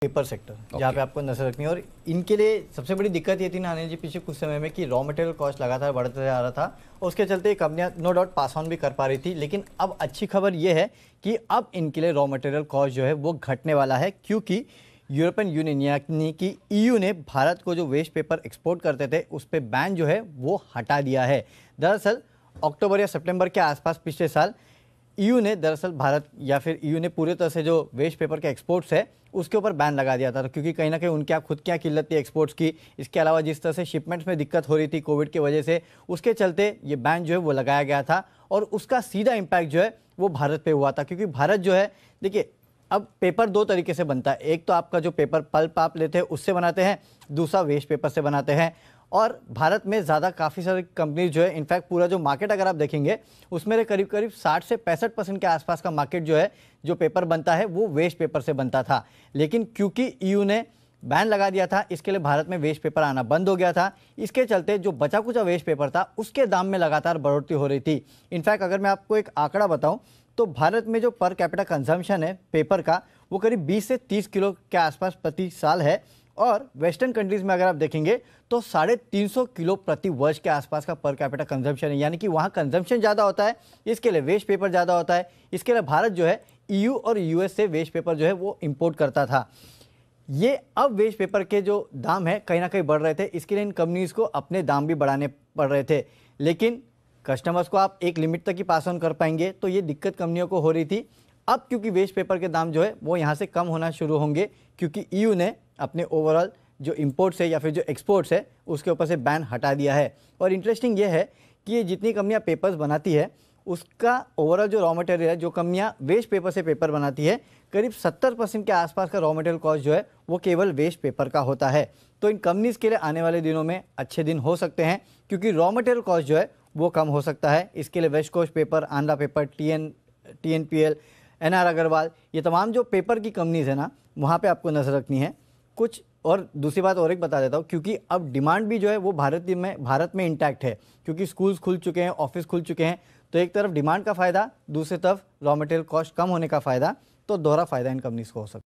Paper sector okay. जहाँ पे आपको नजर रखनी है और इनके लिए सबसे बड़ी दिक्कत ये थी ना जी पिछले कुछ समय में कि रॉ मटेरियल कॉस्ट लगातार बढ़ता जा रहा था और उसके चलते कंपनियां नो डाउट पास ऑन भी कर पा रही थी लेकिन अब अच्छी खबर ये है कि अब इनके लिए रॉ मटेरियल कॉस्ट जो है वो घटने वाला है क्योंकि यूरोपियन यूनियन यानी कि ईयू e ने भारत को जो वेस्ट पेपर एक्सपोर्ट करते थे उस पर बैन जो है वो हटा दिया है दरअसल अक्टूबर या सितंबर के आसपास पिछले साल ईयू ने दरअसल भारत या फिर ईयू ने पूरे तरह से जो वेस्ट पेपर के एक्सपोर्ट्स है उसके ऊपर बैन लगा दिया था तो क्योंकि कहीं ना कहीं उनके आप खुद क्या किल्लत थी एक्सपोर्ट्स की इसके अलावा जिस तरह से शिपमेंट्स में दिक्कत हो रही थी कोविड की वजह से उसके चलते ये बैन जो है वो लगाया गया था और उसका सीधा इम्पैक्ट जो है वो भारत पर हुआ था क्योंकि भारत जो है देखिए अब पेपर दो तरीके से बनता है एक तो आपका जो पेपर पल्प आप लेते हैं उससे बनाते हैं दूसरा वेस्ट पेपर से बनाते हैं और भारत में ज़्यादा काफ़ी सारी कंपनीज जो है इनफैक्ट पूरा जो मार्केट अगर आप देखेंगे उसमें करीब करीब 60 से पैंसठ परसेंट के आसपास का मार्केट जो है जो पेपर बनता है वो वेस्ट पेपर से बनता था लेकिन क्योंकि ईयू e ने बैन लगा दिया था इसके लिए भारत में वेस्ट पेपर आना बंद हो गया था इसके चलते जो बचा कुचा वेस्ट पेपर था उसके दाम में लगातार बढ़ोतरी हो रही थी इनफैक्ट अगर मैं आपको एक आंकड़ा बताऊँ तो भारत में जो पर कैपिटा कंजम्पशन है पेपर का वो करीब 20 से 30 किलो के आसपास प्रति साल है और वेस्टर्न कंट्रीज़ में अगर आप देखेंगे तो साढ़े तीन सौ किलो प्रति वर्ष के आसपास का पर कैपिटा कंजम्पशन है यानी कि वहाँ कंजम्पशन ज़्यादा होता है इसके लिए वेस्ट पेपर ज़्यादा होता है इसके लिए भारत जो है ईयू e और यूएस से वेस्ट पेपर जो है वो इम्पोर्ट करता था ये अब वेस्ट पेपर के जो दाम है कहीं ना कहीं बढ़ रहे थे इसके लिए इन कंपनीज़ को अपने दाम भी बढ़ाने पड़ रहे थे लेकिन कस्टमर्स को आप एक लिमिट तक ही पास ऑन कर पाएंगे तो ये दिक्कत कंपनियों को हो रही थी अब क्योंकि वेस्ट पेपर के दाम जो है वो यहाँ से कम होना शुरू होंगे क्योंकि ईयू e ने अपने ओवरऑल जो इम्पोर्ट्स है या फिर जो एक्सपोर्ट्स है उसके ऊपर से बैन हटा दिया है और इंटरेस्टिंग ये है कि ये जितनी कंपनियाँ पेपर्स बनाती है उसका ओवरऑल जो रॉ मटेरियल है जो कंपनियाँ वेस्ट पेपर से पेपर बनाती है करीब 70 परसेंट के आसपास का रॉ मटेरियल कॉस्ट जो है वो केवल वेस्ट पेपर का होता है तो इन कंपनीज़ के लिए आने वाले दिनों में अच्छे दिन हो सकते हैं क्योंकि रॉ मटेरियल कॉस्ट जो है वो कम हो सकता है इसके लिए West Coast Paper Andhra paper T N T N P L N R Agarwal ये तमाम जो पेपर की कंपनीज़ है ना वहाँ पर आपको नज़र रखनी है कुछ और दूसरी बात और एक बता देता हूँ क्योंकि अब डिमांड भी जो है वो भारत में भारत में इंटैक्ट है क्योंकि स्कूल्स खुल चुके हैं ऑफिस खुल चुके हैं तो एक तरफ डिमांड का फ़ायदा दूसरी तरफ रॉ मटेरियल कॉस्ट कम होने का फ़ायदा तो दोहरा फ़ायदा इन कंपनीज को हो सकता है